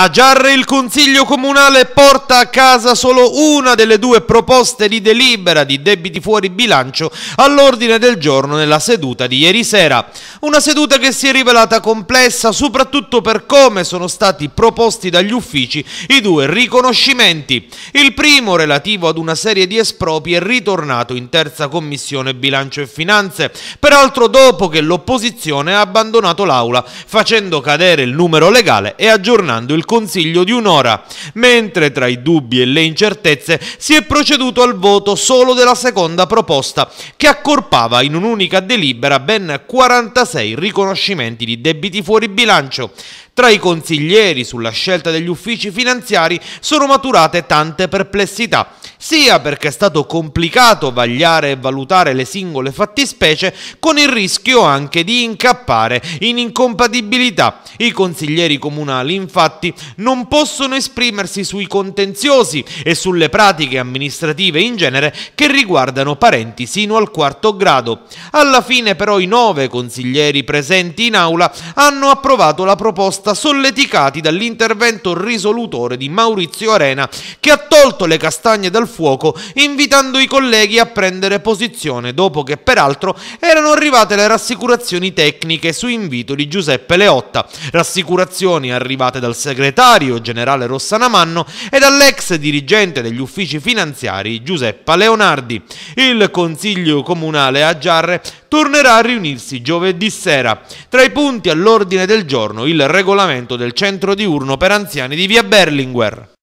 A Giarre il Consiglio Comunale porta a casa solo una delle due proposte di delibera di debiti fuori bilancio all'ordine del giorno nella seduta di ieri sera. Una seduta che si è rivelata complessa soprattutto per come sono stati proposti dagli uffici i due riconoscimenti. Il primo relativo ad una serie di espropri è ritornato in terza commissione bilancio e finanze, peraltro dopo che l'opposizione ha abbandonato l'aula facendo cadere il numero legale e aggiornando il consiglio di un'ora, mentre tra i dubbi e le incertezze si è proceduto al voto solo della seconda proposta, che accorpava in un'unica delibera ben 46 riconoscimenti di debiti fuori bilancio. Tra i consiglieri sulla scelta degli uffici finanziari sono maturate tante perplessità sia perché è stato complicato vagliare e valutare le singole fattispecie con il rischio anche di incappare in incompatibilità. I consiglieri comunali infatti non possono esprimersi sui contenziosi e sulle pratiche amministrative in genere che riguardano parenti sino al quarto grado. Alla fine però i nove consiglieri presenti in aula hanno approvato la proposta solleticati dall'intervento risolutore di Maurizio Arena che ha tolto le castagne dal fuoco, invitando i colleghi a prendere posizione, dopo che peraltro erano arrivate le rassicurazioni tecniche su invito di Giuseppe Leotta, rassicurazioni arrivate dal segretario generale Rossana Manno e dall'ex dirigente degli uffici finanziari Giuseppa Leonardi. Il Consiglio Comunale a Giarre tornerà a riunirsi giovedì sera. Tra i punti all'ordine del giorno il regolamento del centro diurno per anziani di via Berlinguer.